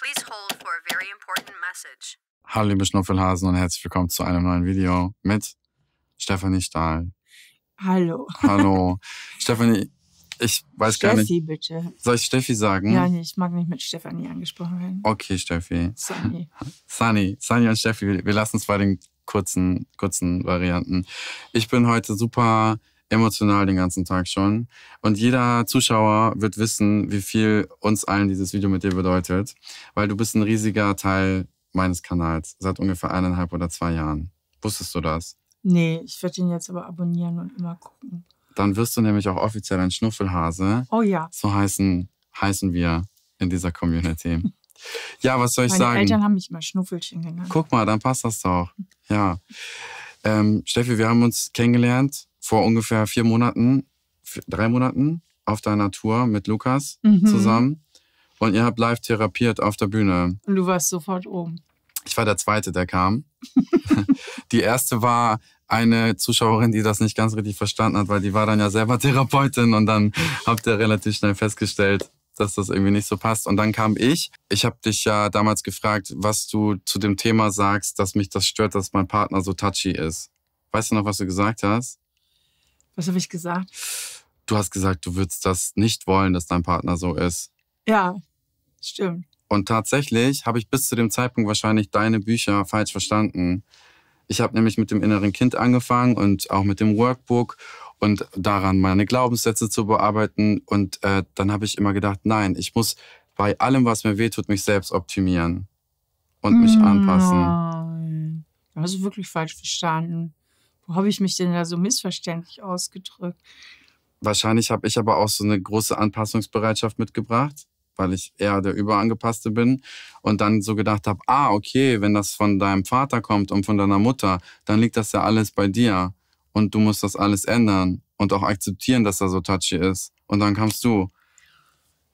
Please hold for a very important message. Hallo liebe Schnuffelhasen und herzlich willkommen zu einem neuen Video mit Stefanie Stahl. Hallo. Hallo. Stefanie, ich weiß Steffi, gar nicht. Steffi, bitte. Soll ich Steffi sagen? Ja, nee, ich mag nicht mit Stefanie angesprochen werden. Okay, Steffi. Sunny. Sunny. Sunny und Steffi, wir lassen es bei den kurzen, kurzen Varianten. Ich bin heute super emotional den ganzen Tag schon. Und jeder Zuschauer wird wissen, wie viel uns allen dieses Video mit dir bedeutet, weil du bist ein riesiger Teil meines Kanals seit ungefähr eineinhalb oder zwei Jahren. Wusstest du das? Nee, ich werde ihn jetzt aber abonnieren und immer gucken. Dann wirst du nämlich auch offiziell ein Schnuffelhase. Oh ja. So heißen, heißen wir in dieser Community. ja, was soll ich Meine sagen? Meine Eltern haben mich immer Schnuffelchen genannt. Guck mal, dann passt das doch. Ja. Ähm, Steffi, wir haben uns kennengelernt vor ungefähr vier Monaten, drei Monaten auf deiner Tour mit Lukas mhm. zusammen. Und ihr habt live therapiert auf der Bühne. Und du warst sofort oben. Ich war der Zweite, der kam. die erste war eine Zuschauerin, die das nicht ganz richtig verstanden hat, weil die war dann ja selber Therapeutin und dann habt ihr relativ schnell festgestellt, dass das irgendwie nicht so passt. Und dann kam ich. Ich habe dich ja damals gefragt, was du zu dem Thema sagst, dass mich das stört, dass mein Partner so touchy ist. Weißt du noch, was du gesagt hast? Was habe ich gesagt? Du hast gesagt, du würdest das nicht wollen, dass dein Partner so ist. Ja, stimmt. Und tatsächlich habe ich bis zu dem Zeitpunkt wahrscheinlich deine Bücher falsch verstanden. Ich habe nämlich mit dem inneren Kind angefangen und auch mit dem Workbook und daran meine Glaubenssätze zu bearbeiten. Und äh, dann habe ich immer gedacht, nein, ich muss bei allem, was mir wehtut, mich selbst optimieren und mich mm anpassen. Nein. Hast du wirklich falsch verstanden? Wo habe ich mich denn da so missverständlich ausgedrückt? Wahrscheinlich habe ich aber auch so eine große Anpassungsbereitschaft mitgebracht, weil ich eher der Überangepasste bin und dann so gedacht habe, ah, okay, wenn das von deinem Vater kommt und von deiner Mutter, dann liegt das ja alles bei dir und du musst das alles ändern und auch akzeptieren, dass er so touchy ist. Und dann kamst du.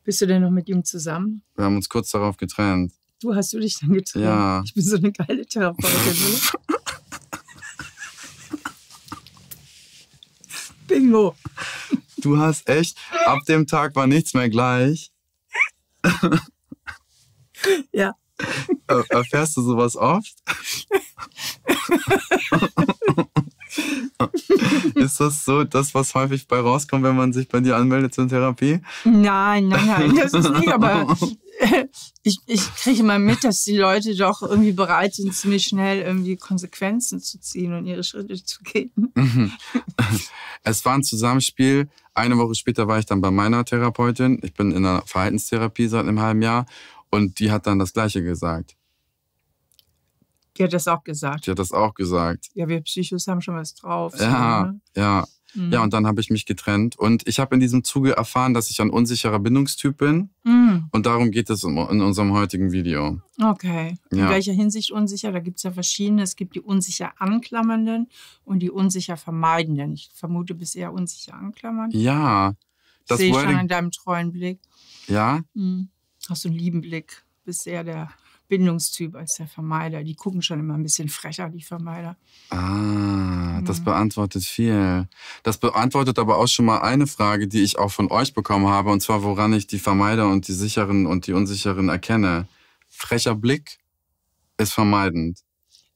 Bist du denn noch mit ihm zusammen? Wir haben uns kurz darauf getrennt. Du hast du dich dann getrennt? Ja. Ich bin so eine geile Therapeutin. Bingo. Du hast echt, ab dem Tag war nichts mehr gleich. Ja. Er, erfährst du sowas oft? Ist das so das, was häufig bei rauskommt, wenn man sich bei dir anmeldet zur Therapie? Nein, nein, nein, das ist nicht, aber ich, ich kriege immer mit, dass die Leute doch irgendwie bereit sind, ziemlich schnell irgendwie Konsequenzen zu ziehen und ihre Schritte zu gehen. Mhm es war ein Zusammenspiel. Eine Woche später war ich dann bei meiner Therapeutin. Ich bin in einer Verhaltenstherapie seit einem halben Jahr und die hat dann das Gleiche gesagt. Die hat das auch gesagt. Die hat das auch gesagt. Ja, wir Psychos haben schon was drauf. Ja, so, ne? ja. Mhm. Ja, und dann habe ich mich getrennt. Und ich habe in diesem Zuge erfahren, dass ich ein unsicherer Bindungstyp bin. Mhm. Und darum geht es in unserem heutigen Video. Okay. In welcher Hinsicht unsicher? Da gibt es ja verschiedene. Es gibt die unsicher anklammernden und die unsicher vermeidenden. Ich vermute, du eher unsicher anklammernd. Ja. Das sehe ich schon in deinem treuen Blick. Ja? Mhm. Hast du einen lieben Blick. Bist eher der Bindungstyp als der Vermeider. Die gucken schon immer ein bisschen frecher, die Vermeider. Ah, das beantwortet viel. Das beantwortet aber auch schon mal eine Frage, die ich auch von euch bekommen habe, und zwar, woran ich die Vermeider und die sicheren und die unsicheren erkenne. Frecher Blick ist vermeidend.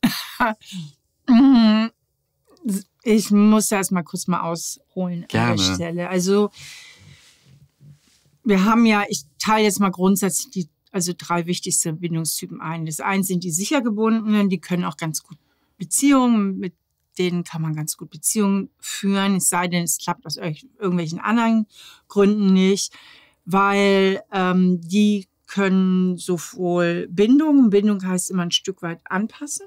Mhm. ich muss erst mal kurz mal ausholen Gerne. an der Stelle. Also wir haben ja, ich teile jetzt mal grundsätzlich die also drei wichtigste Bindungstypen ein. Das eine sind die sicher gebundenen, die können auch ganz gut Beziehungen, mit denen kann man ganz gut Beziehungen führen, es sei denn, es klappt aus irgendwelchen anderen Gründen nicht, weil ähm, die können sowohl Bindungen, Bindung heißt immer ein Stück weit anpassen,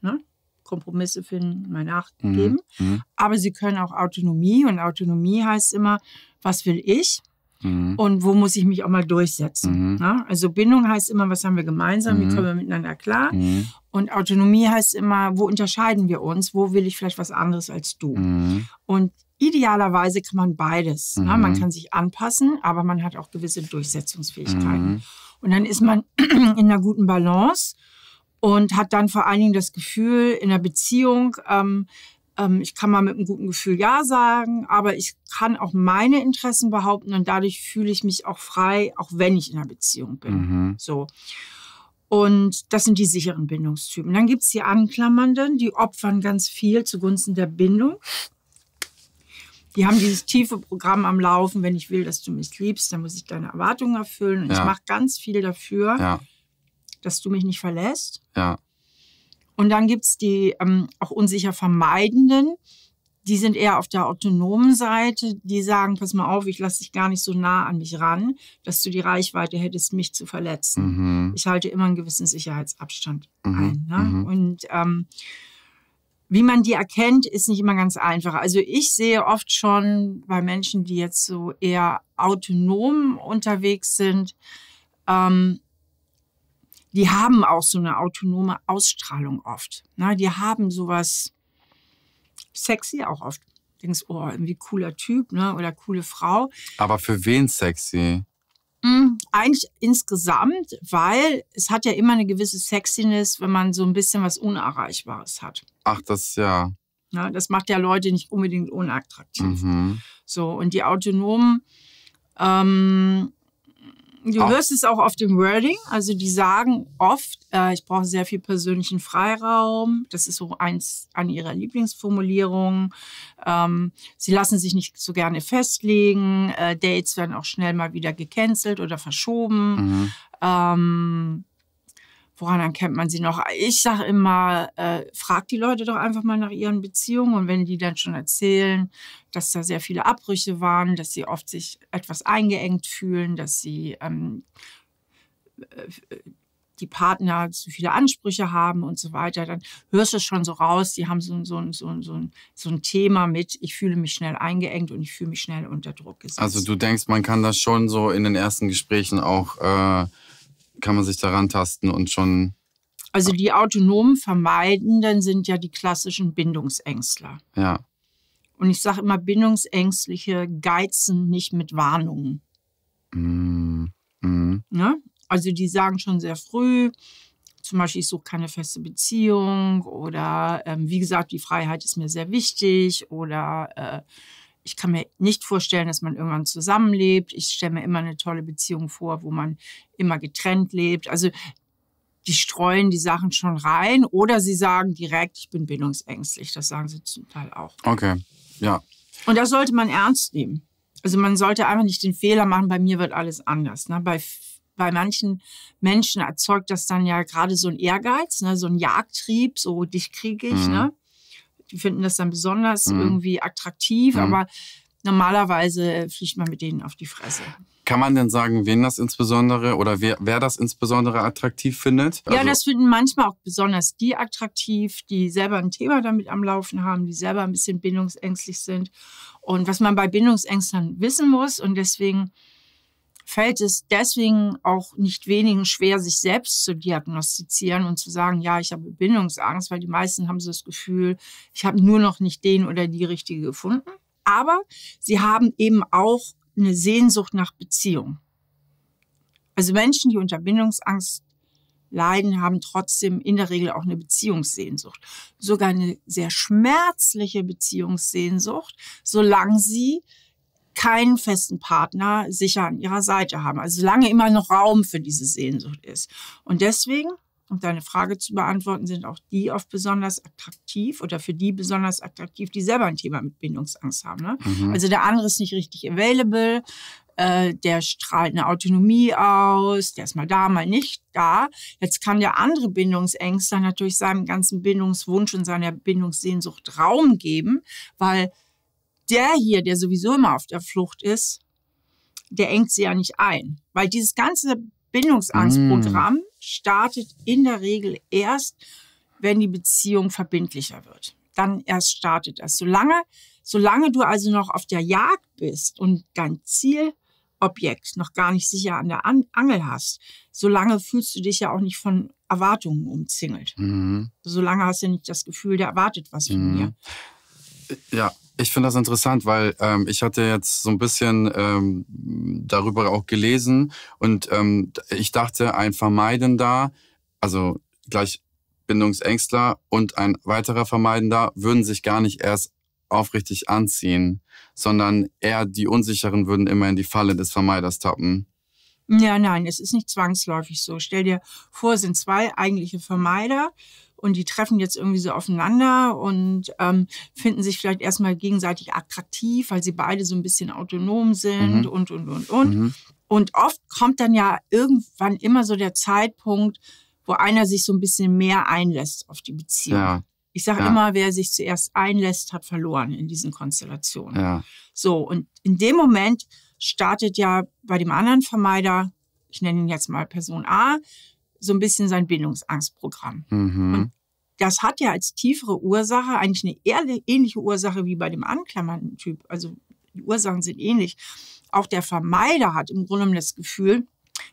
ne? Kompromisse finden, mal nachgeben, mhm. mhm. aber sie können auch Autonomie und Autonomie heißt immer, was will ich? Mhm. Und wo muss ich mich auch mal durchsetzen? Mhm. Ja? Ne? Also Bindung heißt immer, was haben wir gemeinsam, wie mhm. kommen wir miteinander klar? Mhm. Und Autonomie heißt immer, wo unterscheiden wir uns? Wo will ich vielleicht was anderes als du? Mhm. Und idealerweise kann man beides. Ne? Man kann sich anpassen, aber man hat auch gewisse Durchsetzungsfähigkeiten. Und dann ist man in einer guten Balance und hat dann vor allen Dingen das Gefühl in der Beziehung, ähm, ähm, ich kann mal mit einem guten Gefühl Ja sagen, aber ich kann auch meine Interessen behaupten und dadurch fühle ich mich auch frei, auch wenn ich in einer Beziehung bin. Mhm. So. Und das sind die sicheren Bindungstypen. Dann gibt es die Anklammernden, die opfern ganz viel zugunsten der Bindung. Die haben dieses tiefe Programm am Laufen, wenn ich will, dass du mich liebst, dann muss ich deine Erwartungen erfüllen. Und ja. ich mache ganz viel dafür, ja. dass du mich nicht verlässt. Ja. Und dann gibt es die ähm, auch unsicher Vermeidenden. Die sind eher auf der autonomen Seite. Die sagen, pass mal auf, ich lasse dich gar nicht so nah an mich ran, dass du die Reichweite hättest, mich zu verletzen. Mhm. Ich halte immer einen gewissen Sicherheitsabstand mhm. ein. Ne? Mhm. Und ähm, wie man die erkennt, ist nicht immer ganz einfach. Also ich sehe oft schon bei Menschen, die jetzt so eher autonom unterwegs sind, ähm, die haben auch so eine autonome Ausstrahlung oft. Na, ne? die haben sowas sexy auch oft. Du denkst, oh, irgendwie cooler Typ ne? oder coole Frau. Aber für wen sexy? Hm, eigentlich insgesamt, weil es hat ja immer eine gewisse Sexiness, wenn man so ein bisschen was Unerreichbares hat. Ach, das ja. Na, ne? das macht ja Leute nicht unbedingt unattraktiv. Mhm. So, und die Autonomen ähm, Du auch. hörst es auch auf dem Wording. Also die sagen oft, äh, ich brauche sehr viel persönlichen Freiraum. Das ist so eins an ihrer Lieblingsformulierungen. Ähm, sie lassen sich nicht so gerne festlegen. Äh, Dates werden auch schnell mal wieder gecancelt oder verschoben. Mhm. Ähm, woran erkennt man sie noch? Ich sage immer, äh, frag die Leute doch einfach mal nach ihren Beziehungen. Und wenn die dann schon erzählen, dass da sehr viele Abbrüche waren, dass sie oft sich etwas eingeengt fühlen, dass sie ähm, äh, die Partner zu viele Ansprüche haben und so weiter, dann hörst du es schon so raus, die haben so, so, so, so, ein, so ein Thema mit, ich fühle mich schnell eingeengt und ich fühle mich schnell unter Druck gesetzt. Also du denkst, man kann das schon so in den ersten Gesprächen auch... Äh kann man sich daran tasten und schon. Also die autonomen Vermeidenden sind ja die klassischen Bindungsängstler. Ja. Und ich sage immer, Bindungsängstliche geizen nicht mit Warnungen. Mm, mm. Ne? Also die sagen schon sehr früh, zum Beispiel, ich suche keine feste Beziehung oder ähm, wie gesagt, die Freiheit ist mir sehr wichtig oder äh, ich kann mir nicht vorstellen, dass man irgendwann zusammenlebt. Ich stelle mir immer eine tolle Beziehung vor, wo man immer getrennt lebt. Also die streuen die Sachen schon rein oder sie sagen direkt, ich bin bindungsängstlich. Das sagen sie zum Teil auch. Okay, ja. Und das sollte man ernst nehmen. Also man sollte einfach nicht den Fehler machen, bei mir wird alles anders. Ne? Bei, bei manchen Menschen erzeugt das dann ja gerade so ein Ehrgeiz, ne? so ein Jagdtrieb, so dich kriege ich. Mhm. Ne? die finden das dann besonders mhm. irgendwie attraktiv, mhm. aber normalerweise fliegt man mit denen auf die Fresse. Kann man denn sagen, wen das insbesondere oder wer, wer das insbesondere attraktiv findet? Also ja, das finden manchmal auch besonders die attraktiv, die selber ein Thema damit am Laufen haben, die selber ein bisschen bindungsängstlich sind. Und was man bei Bindungsängstern wissen muss und deswegen fällt es deswegen auch nicht wenigen schwer, sich selbst zu diagnostizieren und zu sagen, ja, ich habe Bindungsangst, weil die meisten haben so das Gefühl, ich habe nur noch nicht den oder die richtige gefunden. Aber sie haben eben auch eine Sehnsucht nach Beziehung. Also Menschen, die unter Bindungsangst leiden, haben trotzdem in der Regel auch eine Beziehungssehnsucht. Sogar eine sehr schmerzliche Beziehungssehnsucht, solange sie keinen festen Partner sicher an ihrer Seite haben. Also solange immer noch Raum für diese Sehnsucht ist. Und deswegen, um deine Frage zu beantworten, sind auch die oft besonders attraktiv oder für die besonders attraktiv, die selber ein Thema mit Bindungsangst haben. Ne? Mhm. Also der andere ist nicht richtig available, äh, der strahlt eine Autonomie aus, der ist mal da, mal nicht da. Jetzt kann der andere Bindungsängster natürlich seinem ganzen Bindungswunsch und seiner Bindungssehnsucht Raum geben, weil der hier, der sowieso immer auf der Flucht ist, der engt sie ja nicht ein. Weil dieses ganze Bindungsangstprogramm mm. startet in der Regel erst, wenn die Beziehung verbindlicher wird. Dann erst startet das. Solange, solange du also noch auf der Jagd bist und dein Zielobjekt noch gar nicht sicher an der an Angel hast, solange fühlst du dich ja auch nicht von Erwartungen umzingelt. Mm. Solange hast du nicht das Gefühl, der erwartet was von mm. mir. Ja, ich finde das interessant, weil ähm, ich hatte jetzt so ein bisschen ähm, darüber auch gelesen und ähm, ich dachte, ein Vermeidender, also gleich Bindungsängstler und ein weiterer Vermeidender würden sich gar nicht erst aufrichtig anziehen, sondern eher die Unsicheren würden immer in die Falle des Vermeiders tappen. Ja, nein, es ist nicht zwangsläufig so. Stell dir vor, sind zwei eigentliche Vermeider und die treffen jetzt irgendwie so aufeinander und ähm, finden sich vielleicht erstmal gegenseitig attraktiv, weil sie beide so ein bisschen autonom sind mhm. und, und, und, und. Mhm. Und oft kommt dann ja irgendwann immer so der Zeitpunkt, wo einer sich so ein bisschen mehr einlässt auf die Beziehung. Ja. Ich sage ja. immer, wer sich zuerst einlässt, hat verloren in diesen Konstellationen. Ja. So, und in dem Moment startet ja bei dem anderen Vermeider, ich nenne ihn jetzt mal Person A, so ein bisschen sein Bindungsangstprogramm. Mhm. Und das hat ja als tiefere Ursache eigentlich eine ähnliche Ursache wie bei dem anklammernden Typ. Also die Ursachen sind ähnlich. Auch der Vermeider hat im Grunde genommen das Gefühl,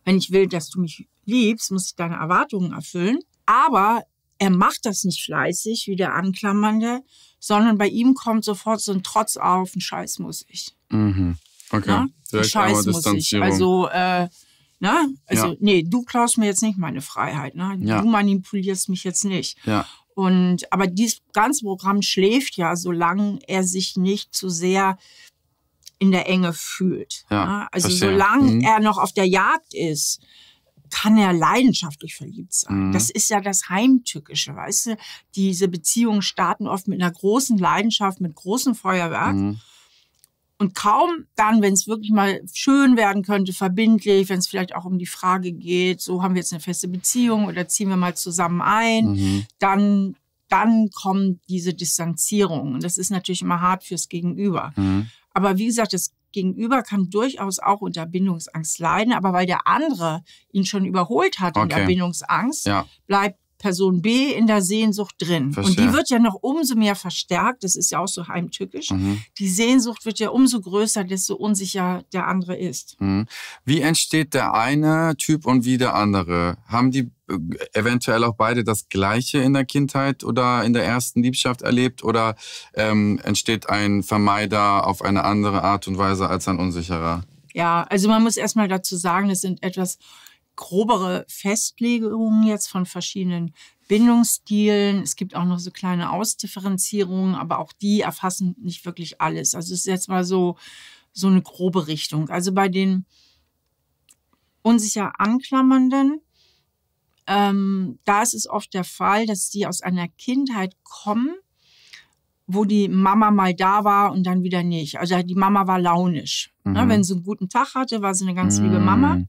wenn ich will, dass du mich liebst, muss ich deine Erwartungen erfüllen. Aber er macht das nicht fleißig wie der Anklammernde, sondern bei ihm kommt sofort so ein Trotz auf, ein Scheiß muss ich. Mhm. Okay. Ja? Ne? Scheiß muss ich. Also äh, Ne? Also, ja. nee, du klaust mir jetzt nicht meine Freiheit. Ne? Ja. Du manipulierst mich jetzt nicht. Ja. Und, aber dieses ganze Programm schläft ja, solange er sich nicht zu sehr in der Enge fühlt. Ne? Also, solange mhm. er noch auf der Jagd ist, kann er leidenschaftlich verliebt sein. Mhm. Das ist ja das Heimtückische, weißt du? Diese Beziehungen starten oft mit einer großen Leidenschaft, mit großem Feuerwerk. Mhm. Und kaum dann, wenn es wirklich mal schön werden könnte, verbindlich, wenn es vielleicht auch um die Frage geht, so haben wir jetzt eine feste Beziehung oder ziehen wir mal zusammen ein, mhm. dann, dann kommt diese Distanzierungen. Und das ist natürlich immer hart fürs Gegenüber. Mhm. Aber wie gesagt, das Gegenüber kann durchaus auch unter Bindungsangst leiden, aber weil der andere ihn schon überholt hat okay. in der Bindungsangst, ja. bleibt Person B in der Sehnsucht drin. Verstehe. Und die wird ja noch umso mehr verstärkt. Das ist ja auch so heimtückisch. Mhm. Die Sehnsucht wird ja umso größer, desto unsicher der andere ist. Mhm. Wie entsteht der eine Typ und wie der andere? Haben die äh, eventuell auch beide das Gleiche in der Kindheit oder in der ersten Liebschaft erlebt? Oder ähm, entsteht ein Vermeider auf eine andere Art und Weise als ein Unsicherer? Ja, also man muss erstmal dazu sagen, es sind etwas grobere Festlegungen jetzt von verschiedenen Bindungsstilen. Es gibt auch noch so kleine Ausdifferenzierungen, aber auch die erfassen nicht wirklich alles. Also es ist jetzt mal so, so eine grobe Richtung. Also bei den unsicher Anklammernden, ähm, da ist es oft der Fall, dass die aus einer Kindheit kommen, wo die Mama mal da war und dann wieder nicht. Also die Mama war launisch. Ne, mhm. Ne? Wenn sie einen guten Tag hatte, war sie eine ganz mhm. liebe Mama. Mhm.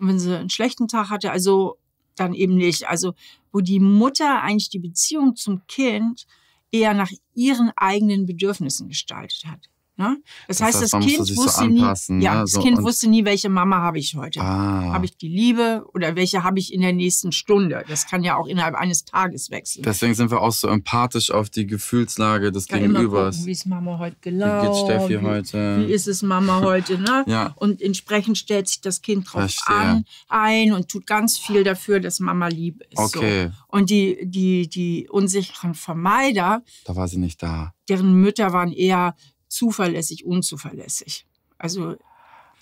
Und wenn sie einen schlechten Tag hatte, also dann eben nicht. Also wo die Mutter eigentlich die Beziehung zum Kind eher nach ihren eigenen Bedürfnissen gestaltet hat. Ne? Das, das heißt, das Kind, wusste, so nie, ja, ne? das kind wusste nie, welche Mama habe ich heute. Ah. Habe ich die Liebe oder welche habe ich in der nächsten Stunde? Das kann ja auch innerhalb eines Tages wechseln. Deswegen sind wir auch so empathisch auf die Gefühlslage des Gegenübers. Gucken, wie ist Mama heute gelaufen? Wie geht Steffi wie, heute? Wie ist es Mama heute? Ne? ja. Und entsprechend stellt sich das Kind drauf an, ein und tut ganz viel dafür, dass Mama lieb ist. Okay. So. Und die, die, die unsicheren Vermeider. Da war sie nicht da. Deren Mütter waren eher zuverlässig, unzuverlässig. Also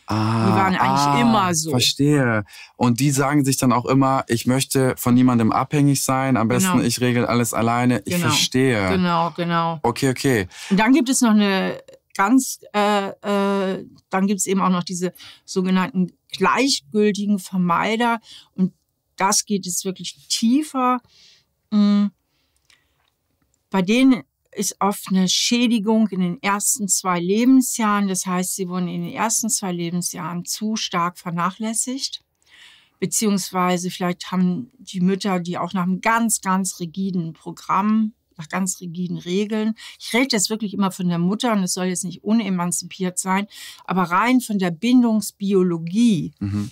Ah, die waren eigentlich ah, immer so. Verstehe. Und die sagen sich dann auch immer, ich möchte von niemandem abhängig sein, am besten genau. ich regle alles alleine. Ich genau. verstehe. Genau, genau. Okay, okay. Und dann gibt es noch eine ganz, äh, äh, dann gibt es eben auch noch diese sogenannten gleichgültigen Vermeider. Und das geht jetzt wirklich tiefer. Mhm. Bei denen ist oft eine Schädigung in den ersten zwei Lebensjahren. Das heißt, sie wurden in den ersten zwei Lebensjahren zu stark vernachlässigt. Beziehungsweise vielleicht haben die Mütter, die auch nach einem ganz, ganz rigiden Programm, nach ganz rigiden Regeln, ich rede jetzt wirklich immer von der Mutter und es soll jetzt nicht unemanzipiert sein, aber rein von der Bindungsbiologie mhm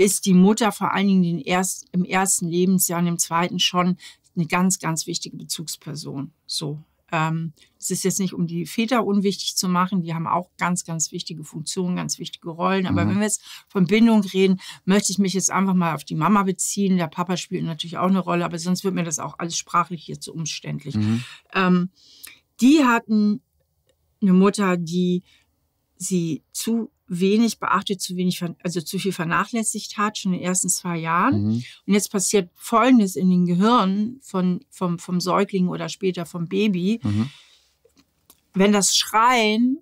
ist die Mutter vor allen Dingen erst, im ersten Lebensjahr und im zweiten schon eine ganz, ganz wichtige Bezugsperson. So, ähm, es ist jetzt nicht, um die Väter unwichtig zu machen. Die haben auch ganz, ganz wichtige Funktionen, ganz wichtige Rollen. Aber mhm. wenn wir jetzt von Bindung reden, möchte ich mich jetzt einfach mal auf die Mama beziehen. Der Papa spielt natürlich auch eine Rolle, aber sonst wird mir das auch alles sprachlich hier zu umständlich. Mhm. Ähm, die hatten eine Mutter, die sie zu wenig beachtet, zu wenig, also zu viel vernachlässigt hat, schon in den ersten zwei Jahren. Mhm. Und jetzt passiert Folgendes in den Gehirnen von, vom, vom Säugling oder später vom Baby. Mhm. Wenn das Schreien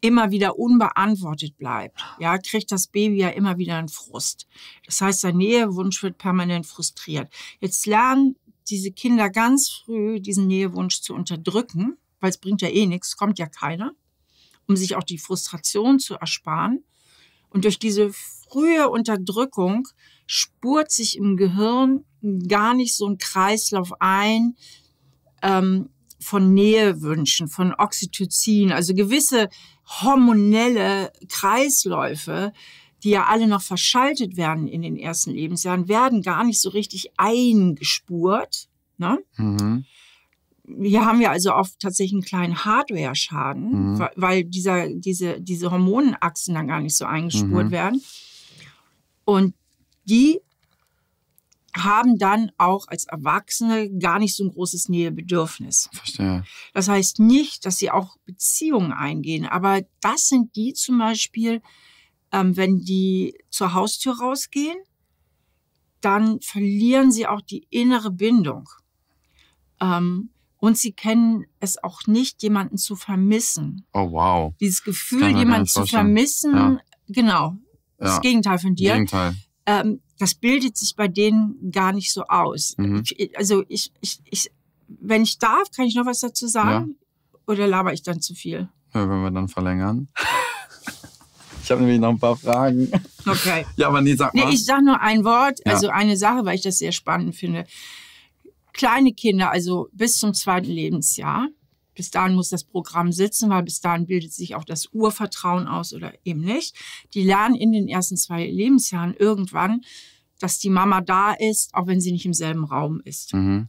immer wieder unbeantwortet bleibt, ja, kriegt das Baby ja immer wieder einen Frust. Das heißt, sein Nähewunsch wird permanent frustriert. Jetzt lernen diese Kinder ganz früh, diesen Nähewunsch zu unterdrücken, weil es bringt ja eh nichts, kommt ja keiner um sich auch die Frustration zu ersparen. Und durch diese frühe Unterdrückung spurt sich im Gehirn gar nicht so ein Kreislauf ein ähm, von Nähewünschen, von Oxytocin, also gewisse hormonelle Kreisläufe, die ja alle noch verschaltet werden in den ersten Lebensjahren, werden gar nicht so richtig eingespurt. Ne? Mhm hier haben wir also auch tatsächlich einen kleinen Hardware-Schaden, mhm. weil dieser, diese, diese Hormonachsen dann gar nicht so eingespurt mhm. werden. Und die haben dann auch als Erwachsene gar nicht so ein großes Nähebedürfnis. Verstehe. Das heißt nicht, dass sie auch Beziehungen eingehen, aber das sind die zum Beispiel, ähm, wenn die zur Haustür rausgehen, dann verlieren sie auch die innere Bindung. Ähm, und sie kennen es auch nicht, jemanden zu vermissen. Oh, wow. Dieses Gefühl, jemanden zu vermissen, ja. genau. Ja. Das Gegenteil von dir. Gegenteil. Ähm, das bildet sich bei denen gar nicht so aus. Mhm. Also ich, ich, ich, wenn ich darf, kann ich noch was dazu sagen? Ja. Oder laber ich dann zu viel? Ja, wenn wir dann verlängern. ich habe nämlich noch ein paar Fragen. Okay. Ja, aber nee, sag mal. Nee, ich sage nur ein Wort, also eine Sache, weil ich das sehr spannend finde kleine Kinder, also bis zum zweiten Lebensjahr. Bis dahin muss das Programm sitzen, weil bis dahin bildet sich auch das Urvertrauen aus oder eben nicht. Die lernen in den ersten zwei Lebensjahren irgendwann, dass die Mama da ist, auch wenn sie nicht im selben Raum ist. Mhm.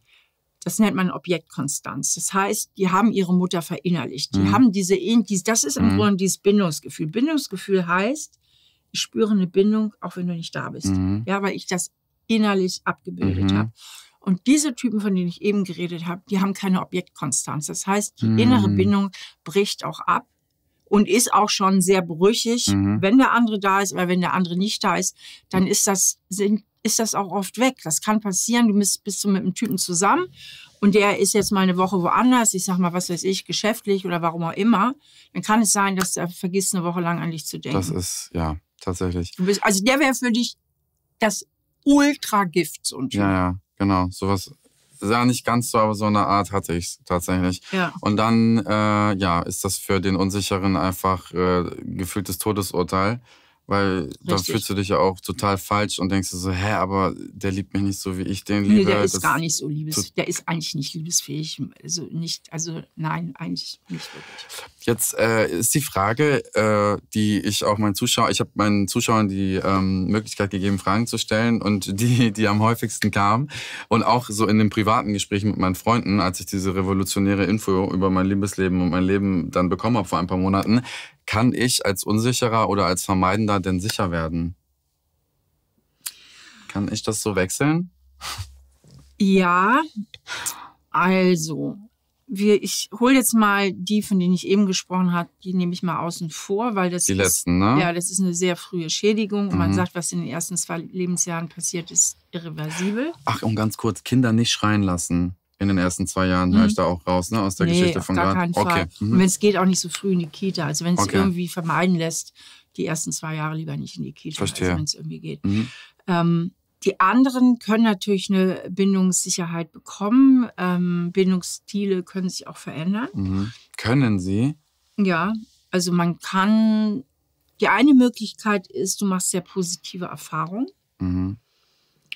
Das nennt man Objektkonstanz. Das heißt, die haben ihre Mutter verinnerlicht. Die mhm. haben diese, das ist im mhm. Grunde dieses Bindungsgefühl. Bindungsgefühl heißt, ich spüre eine Bindung, auch wenn du nicht da bist. Mhm. Ja, weil ich das innerlich abgebildet mhm. habe. Und diese Typen, von denen ich eben geredet habe, die haben keine Objektkonstanz. Das heißt, die mhm. innere Bindung bricht auch ab und ist auch schon sehr brüchig, mhm. wenn der andere da ist oder wenn der andere nicht da ist, dann ist das, sind, ist das auch oft weg. Das kann passieren. Du bist, bist du mit einem Typen zusammen und der ist jetzt mal eine Woche woanders, ich sag mal, was weiß ich, geschäftlich oder warum auch immer, dann kann es sein, dass er vergisst, eine Woche lang an dich zu denken. Das ist, ja, tatsächlich. Du Bist, also der wäre für dich das Ultra-Gift. So ja, ja. Genau, sowas sah nicht ganz so, aber so eine Art hatte ich tatsächlich. Ja. Und dann, äh, ja, ist das für den Unsicheren einfach äh, gefühltes Todesurteil. Weil Richtig. dann fühlst du dich ja auch total falsch und denkst so, hä, aber der liebt mich nicht so, wie ich den liebe. Nee, der ist das gar nicht so liebes, der ist eigentlich nicht liebesfähig. Also nicht, also nein, eigentlich nicht wirklich. Jetzt äh, ist die Frage, äh, die ich auch meinen Zuschauern, ich habe meinen Zuschauern die ähm, Möglichkeit gegeben, Fragen zu stellen und die, die am häufigsten kamen und auch so in den privaten Gesprächen mit meinen Freunden, als ich diese revolutionäre Info über mein Liebesleben und mein Leben dann bekommen habe vor ein paar Monaten, kann ich als Unsicherer oder als Vermeidender denn sicher werden? Kann ich das so wechseln? Ja, also, wir, ich hole jetzt mal die, von denen ich eben gesprochen habe, die nehme ich mal außen vor, weil das die ist, letzten, ne? ja, das ist eine sehr frühe Schädigung. Und mhm. man sagt, was in den ersten zwei Lebensjahren passiert, ist irreversibel. Ach, und ganz kurz, Kinder nicht schreien lassen in den ersten zwei Jahren, mhm. höre ich da auch raus, ne, aus der nee, Geschichte von gerade. Okay. Mhm. Und wenn es geht, auch nicht so früh in die Kita. Also wenn es okay. irgendwie vermeiden lässt, die ersten zwei Jahre lieber nicht in die Kita, also Verstehe. also wenn es irgendwie geht. Mhm. Ähm, die anderen können natürlich eine Bindungssicherheit bekommen. Ähm, Bindungsstile können sich auch verändern. Mhm. Können sie? Ja, also man kann. Die eine Möglichkeit ist, du machst sehr positive Erfahrungen. Mhm.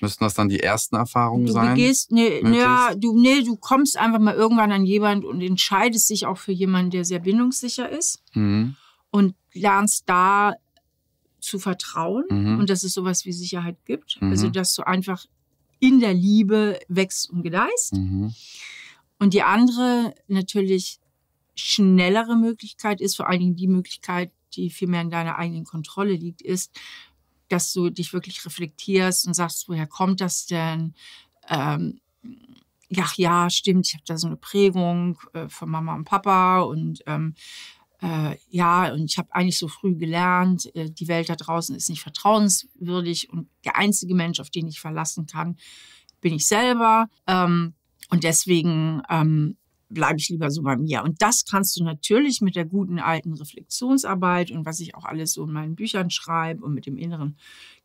Müssten das dann die ersten Erfahrungen du sein? Begehst, nee, ja, du, nee, du kommst einfach mal irgendwann an jemand und entscheidest dich auch für jemanden, der sehr bindungssicher ist mhm. und lernst da zu vertrauen mhm. und dass es sowas wie Sicherheit gibt. Mhm. Also, dass du einfach in der Liebe wächst und gedeihst. Mhm. Und die andere natürlich schnellere Möglichkeit ist, vor allen Dingen die Möglichkeit, die viel mehr in deiner eigenen Kontrolle liegt, ist, dass du dich wirklich reflektierst und sagst, woher kommt das denn? Ähm, ja, ja, stimmt, ich habe da so eine Prägung äh, von Mama und Papa und ähm, äh, ja, und ich habe eigentlich so früh gelernt, äh, die Welt da draußen ist nicht vertrauenswürdig und der einzige Mensch, auf den ich verlassen kann, bin ich selber. Ähm, und deswegen ähm, bleibe ich lieber so bei mir. Und das kannst du natürlich mit der guten alten Reflexionsarbeit und was ich auch alles so in meinen Büchern schreibe und mit dem inneren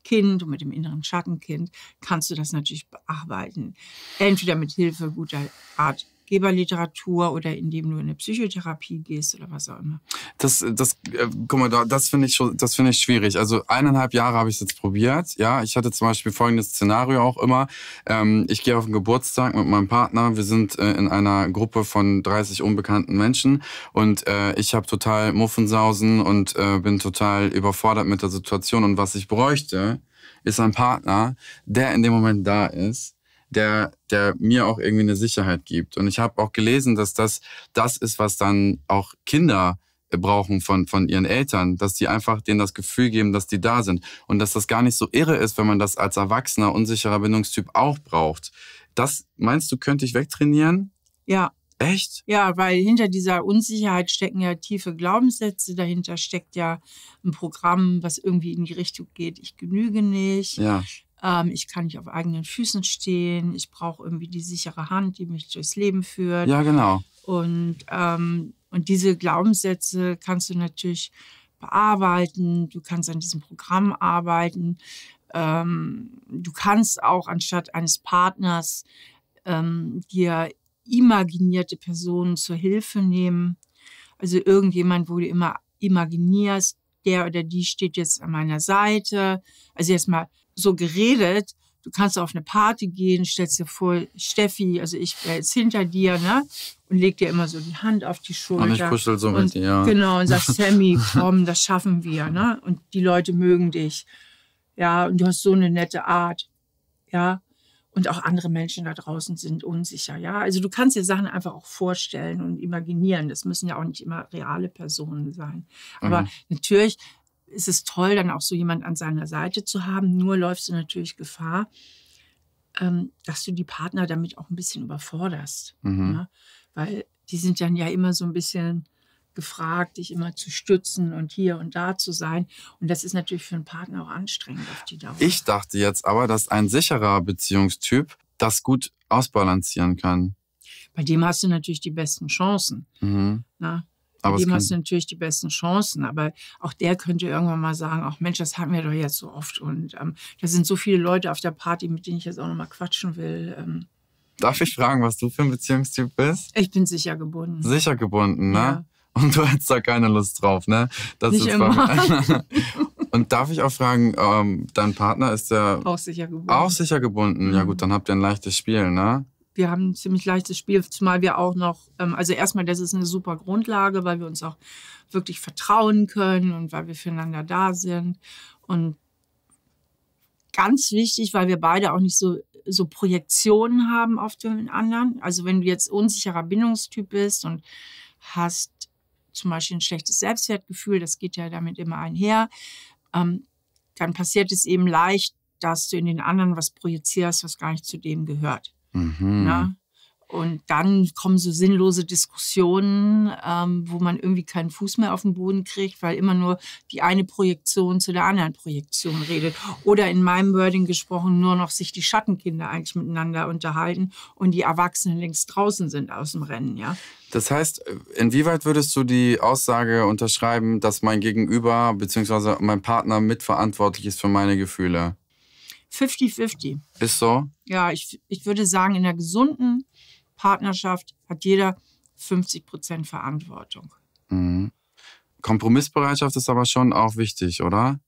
Kind und mit dem inneren Schattenkind, kannst du das natürlich bearbeiten. Entweder mit Hilfe guter Art Geberliteratur oder indem du in eine Psychotherapie gehst oder was auch immer. Das, das, äh, guck mal, das finde ich schon, das finde ich schwierig. Also eineinhalb Jahre habe ich es jetzt probiert. Ja, ich hatte zum Beispiel folgendes Szenario auch immer. Ähm, ich gehe auf den Geburtstag mit meinem Partner. Wir sind äh, in einer Gruppe von 30 unbekannten Menschen und äh, ich habe total Muffensausen und äh, bin total überfordert mit der Situation und was ich bräuchte ist ein Partner, der in dem Moment da ist, der, der mir auch irgendwie eine Sicherheit gibt. Und ich habe auch gelesen, dass das das ist, was dann auch Kinder äh, brauchen von, von ihren Eltern, dass die einfach denen das Gefühl geben, dass die da sind und dass das gar nicht so irre ist, wenn man das als erwachsener, unsicherer Bindungstyp auch braucht. Das meinst du, könnte ich wegtrainieren? Ja. Echt? Ja, weil hinter dieser Unsicherheit stecken ja tiefe Glaubenssätze, dahinter steckt ja ein Programm, was irgendwie in die Richtung geht, ich genüge nicht, ja. Ähm, ich kann nicht auf eigenen Füßen stehen. Ich brauche irgendwie die sichere Hand, die mich durchs Leben führt. Ja, genau. Und, ähm, und diese Glaubenssätze kannst du natürlich bearbeiten. Du kannst an diesem Programm arbeiten. Ähm, du kannst auch anstatt eines Partners ähm, dir imaginierte Personen zur Hilfe nehmen. Also irgendjemand, wo du immer imaginierst, der oder die steht jetzt an meiner Seite. Also erstmal so geredet. Du kannst auf eine Party gehen, stellst dir vor, Steffi, also ich wäre jetzt hinter dir, ne? Und leg dir immer so die Hand auf die ah, Schulter. Aber ich kuschel so mit dir. Ja. Genau, und sagst, Sammy, komm, das schaffen wir, ne? Und die Leute mögen dich. Ja, und du hast so eine nette Art. Ja. Und auch andere Menschen da draußen sind unsicher. Ja, also du kannst dir Sachen einfach auch vorstellen und imaginieren. Das müssen ja auch nicht immer reale Personen sein. Aber mhm. natürlich ist es toll, dann auch so jemand an seiner Seite zu haben. Nur läufst du natürlich Gefahr, ähm, dass du die Partner damit auch ein bisschen überforderst. Mhm. Ja? Weil die sind dann ja immer so ein bisschen gefragt, dich immer zu stützen und hier und da zu sein. Und das ist natürlich für einen Partner auch anstrengend auf die Dauer. Ich dachte jetzt aber, dass ein sicherer Beziehungstyp das gut ausbalancieren kann. Bei dem hast du natürlich die besten Chancen. Mhm. Aber dem hast du natürlich die besten Chancen. Aber auch der könnte irgendwann mal sagen, ach Mensch, das haben wir doch jetzt so oft. Und ähm, da sind so viele Leute auf der Party, mit denen ich jetzt auch nochmal quatschen will. Ähm, Darf ich fragen, was du für ein Beziehungstyp bist? Ich bin sicher gebunden. Sicher gebunden, ne? Ja. Und du hättest da keine Lust drauf, ne? Das Nicht ist immer. Und darf ich auch fragen, ähm, dein Partner ist ja auch sicher gebunden. Auch sicher gebunden. Ja gut, dann habt ihr ein leichtes Spiel, ne? wir haben ein ziemlich leichtes Spiel, zumal wir auch noch, ähm, also erstmal, das ist eine super Grundlage, weil wir uns auch wirklich vertrauen können und weil wir füreinander da sind. Und ganz wichtig, weil wir beide auch nicht so, so Projektionen haben auf den anderen. Also wenn du jetzt unsicherer Bindungstyp bist und hast zum Beispiel ein schlechtes Selbstwertgefühl, das geht ja damit immer einher, ähm, dann passiert es eben leicht, dass du in den anderen was projizierst, was gar nicht zu dem gehört. Mhm. Ja? Ne? Und dann kommen so sinnlose Diskussionen, ähm, wo man irgendwie keinen Fuß mehr auf den Boden kriegt, weil immer nur die eine Projektion zu der anderen Projektion redet. Oder in meinem Wording gesprochen, nur noch sich die Schattenkinder eigentlich miteinander unterhalten und die Erwachsenen längst draußen sind aus dem Rennen. Ja? Das heißt, inwieweit würdest du die Aussage unterschreiben, dass mein Gegenüber bzw. mein Partner mitverantwortlich ist für meine Gefühle? 50-50. Ist so? Ja, ich, ich würde sagen, in einer gesunden Partnerschaft hat jeder 50 Prozent Verantwortung. Mhm. Kompromissbereitschaft ist aber schon auch wichtig, oder?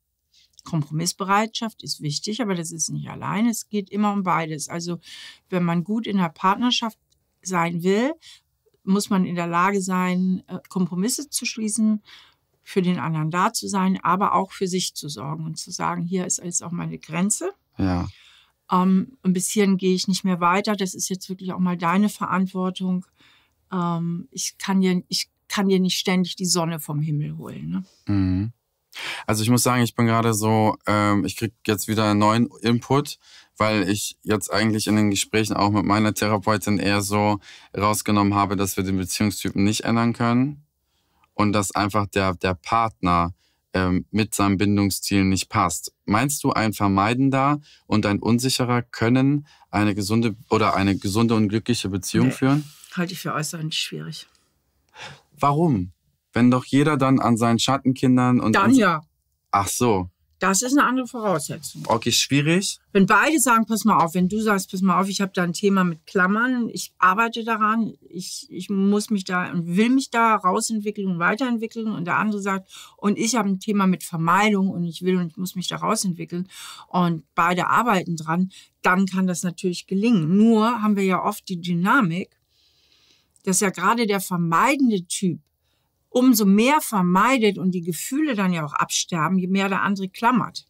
Kompromissbereitschaft ist wichtig, aber das ist nicht allein. Es geht immer um beides. Also wenn man gut in der Partnerschaft sein will, muss man in der Lage sein, äh, Kompromisse zu schließen, für den anderen da zu sein, aber auch für sich zu sorgen und zu sagen, hier ist jetzt auch meine Grenze. Ja. Ähm, bis hierhin gehe ich nicht mehr weiter. Das ist jetzt wirklich auch mal deine Verantwortung. Ähm, ich, kann dir, ich kann dir nicht ständig die Sonne vom Himmel holen. Ne? Mhm. Also ich muss sagen, ich bin gerade so, ähm, ich kriege jetzt wieder einen neuen Input, weil ich jetzt eigentlich in den Gesprächen auch mit meiner Therapeutin eher so rausgenommen habe, dass wir den Beziehungstypen nicht ändern können und dass einfach der, der Partner ähm, mit seinem Bindungsziel nicht passt. Meinst du, ein vermeidender und ein unsicherer können eine gesunde oder eine gesunde und glückliche Beziehung nee. führen? Halte ich für äußerst schwierig. Warum? Wenn doch jeder dann an seinen Schattenkindern und. Dann ja. Ach so. Das ist eine andere Voraussetzung. Okay, schwierig. Wenn beide sagen, pass mal auf, wenn du sagst, pass mal auf, ich habe da ein Thema mit Klammern, ich arbeite daran, ich, ich muss mich da und will mich da rausentwickeln und weiterentwickeln und der andere sagt, und ich habe ein Thema mit Vermeidung und ich will und ich muss mich da rausentwickeln und beide arbeiten dran, dann kann das natürlich gelingen. Nur haben wir ja oft die Dynamik, dass ja gerade der vermeidende Typ umso mehr vermeidet und die Gefühle dann ja auch absterben, je mehr der andere klammert.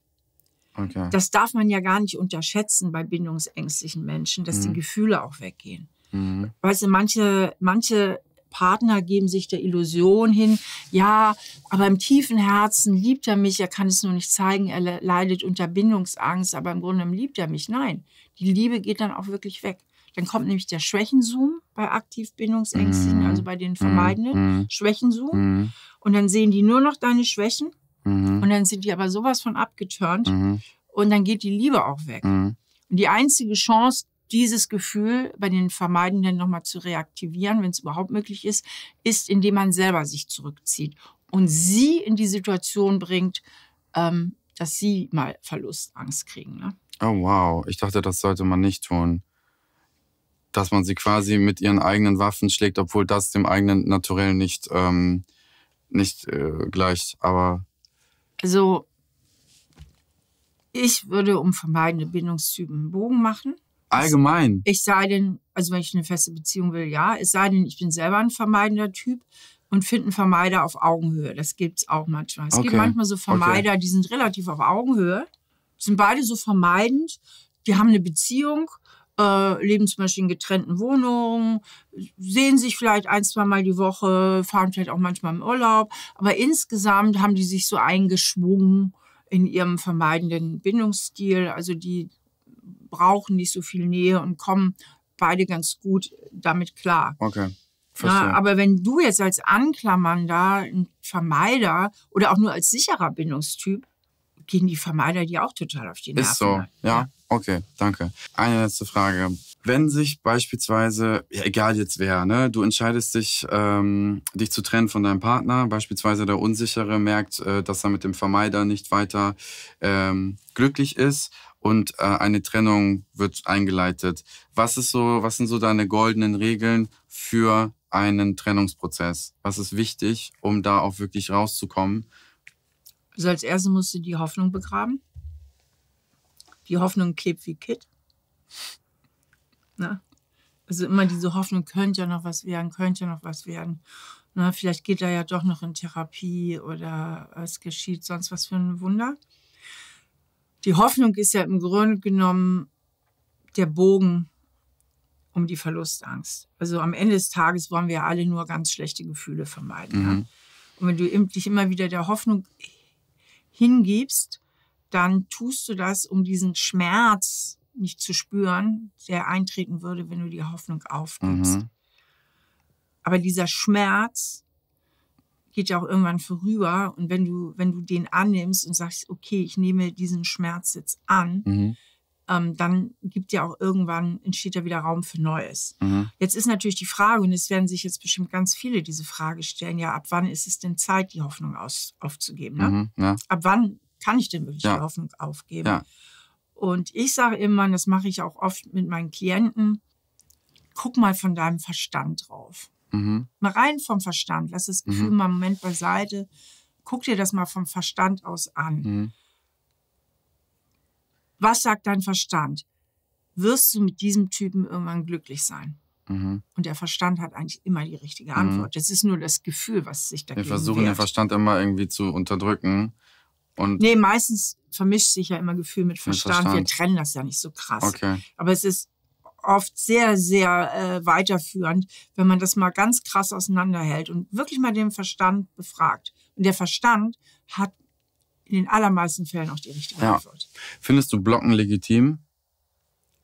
Okay. Das darf man ja gar nicht unterschätzen bei bindungsängstlichen Menschen, dass mhm. die Gefühle auch weggehen. Mhm. Weißt du, manche, manche Partner geben sich der Illusion hin, ja, aber im tiefen Herzen liebt er mich, er kann es nur nicht zeigen, er leidet unter Bindungsangst, aber im Grunde liebt er mich. Nein, die Liebe geht dann auch wirklich weg. Dann kommt nämlich der Schwächenzoom bei aktiv bindungsängstigen, mhm. also bei den vermeidenden mhm. Schwächenzoom. Mhm. Und dann sehen die nur noch deine Schwächen. Mhm. Und dann sind die aber sowas von abgeturnt. Mhm. Und dann geht die Liebe auch weg. Mhm. Und die einzige Chance, dieses Gefühl bei den Vermeidenden nochmal zu reaktivieren, wenn es überhaupt möglich ist, ist, indem man selber sich zurückzieht und sie in die Situation bringt, ähm, dass sie mal Verlustangst kriegen. Ne? Oh wow, ich dachte, das sollte man nicht tun dass man sie quasi mit ihren eigenen Waffen schlägt, obwohl das dem eigenen Naturell nicht, ähm, nicht äh, gleicht. Aber. Also, ich würde um vermeidende Bindungstypen einen Bogen machen. Allgemein. Ich sei denn, also wenn ich eine feste Beziehung will, ja. Es sei denn, ich bin selber ein vermeidender Typ und finde einen Vermeider auf Augenhöhe. Das gibt es auch manchmal. Es okay. gibt manchmal so Vermeider, okay. die sind relativ auf Augenhöhe, sind beide so vermeidend, die haben eine Beziehung äh, leben zum Beispiel in getrennten Wohnungen, sehen sich vielleicht ein, zwei Mal die Woche, fahren vielleicht auch manchmal im Urlaub. Aber insgesamt haben die sich so eingeschwungen in ihrem vermeidenden Bindungsstil. Also die brauchen nicht so viel Nähe und kommen beide ganz gut damit klar. Okay. Na, aber wenn du jetzt als Anklammernder, ein Vermeider oder auch nur als sicherer Bindungstyp, gehen die Vermeider dir auch total auf die Nerven. Ist so, ne? ja. ja. Okay, danke. Eine letzte Frage. Wenn sich beispielsweise, ja, egal jetzt wer, ne, du entscheidest dich, ähm, dich zu trennen von deinem Partner, beispielsweise der Unsichere merkt, äh, dass er mit dem Vermeider nicht weiter ähm, glücklich ist und äh, eine Trennung wird eingeleitet. Was ist so, was sind so deine goldenen Regeln für einen Trennungsprozess? Was ist wichtig, um da auch wirklich rauszukommen? Also als erstes musst du die Hoffnung begraben die Hoffnung klebt wie Kit. Na? Also immer diese Hoffnung, könnte ja noch was werden, könnte ja noch was werden. Na, vielleicht geht er ja doch noch in Therapie oder es geschieht sonst was für ein Wunder. Die Hoffnung ist ja im Grunde genommen der Bogen um die Verlustangst. Also am Ende des Tages wollen wir alle nur ganz schlechte Gefühle vermeiden. Mhm. Ja? Und wenn du dich immer wieder der Hoffnung hingibst, dann tust du das, um diesen Schmerz nicht zu spüren, der eintreten würde, wenn du die Hoffnung aufgibst. Mhm. Aber dieser Schmerz geht ja auch irgendwann vorüber. Und wenn du, wenn du den annimmst und sagst, okay, ich nehme diesen Schmerz jetzt an, mhm. ähm, dann gibt ja auch irgendwann, entsteht ja wieder Raum für Neues. Mhm. Jetzt ist natürlich die Frage, und es werden sich jetzt bestimmt ganz viele diese Frage stellen, ja, ab wann ist es denn Zeit, die Hoffnung aus, aufzugeben? Ne? Mhm, ja. Ab wann kann ich denn wirklich ja. die Hoffnung aufgeben? Ja. Und ich sage immer, das mache ich auch oft mit meinen Klienten, guck mal von deinem Verstand drauf. Mhm. Mal rein vom Verstand, lass das Gefühl mhm. mal einen Moment beiseite, guck dir das mal vom Verstand aus an. Mhm. Was sagt dein Verstand? Wirst du mit diesem Typen irgendwann glücklich sein? Mhm. Und der Verstand hat eigentlich immer die richtige mhm. Antwort. Das ist nur das Gefühl, was sich dagegen Wir versuchen wehrt. den Verstand immer irgendwie zu unterdrücken. Und nee, meistens vermischt sich ja immer Gefühl mit Verstand. Verstand. Wir trennen das ja nicht so krass. Okay. Aber es ist oft sehr, sehr äh, weiterführend, wenn man das mal ganz krass auseinanderhält und wirklich mal den Verstand befragt. Und der Verstand hat in den allermeisten Fällen auch die richtige ja. Antwort. Findest du Blocken legitim?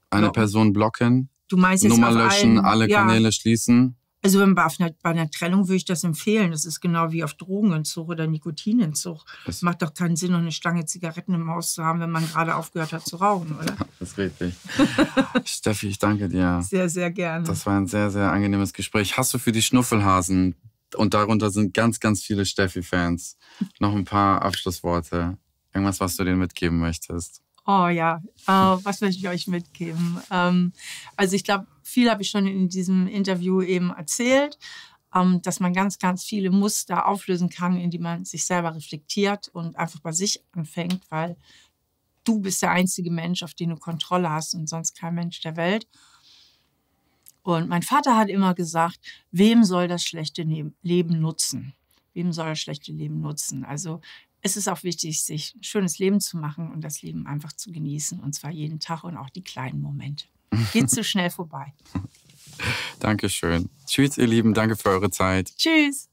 Eine Blocken. Person blocken, du meinst jetzt Nummer löschen, allen, alle ja. Kanäle schließen? Also wenn bei, bei einer Trennung würde ich das empfehlen. Das ist genau wie auf Drogenentzug oder Nikotinentzug. Es macht doch keinen Sinn, noch eine Stange Zigaretten im Haus zu haben, wenn man gerade aufgehört hat zu rauchen, oder? Das ist richtig. Steffi, ich danke dir. Sehr, sehr gerne. Das war ein sehr, sehr angenehmes Gespräch. Hast du für die Schnuffelhasen, und darunter sind ganz, ganz viele Steffi-Fans, noch ein paar Abschlussworte? Irgendwas, was du denen mitgeben möchtest? Oh ja, uh, was möchte ich euch mitgeben? Um, ähm, also ich glaube, viel habe ich schon in diesem Interview eben erzählt, um, ähm, dass man ganz, ganz viele Muster auflösen kann, indem man sich selber reflektiert und einfach bei sich anfängt, weil du bist der einzige Mensch, auf den du Kontrolle hast und sonst kein Mensch der Welt. Und mein Vater hat immer gesagt, wem soll das schlechte Leben nutzen? Wem soll das schlechte Leben nutzen? Also es ist auch wichtig, sich ein schönes Leben zu machen und das Leben einfach zu genießen. Und zwar jeden Tag und auch die kleinen Momente. Geht zu schnell vorbei. Dankeschön. Tschüss, ihr Lieben. Danke für eure Zeit. Tschüss.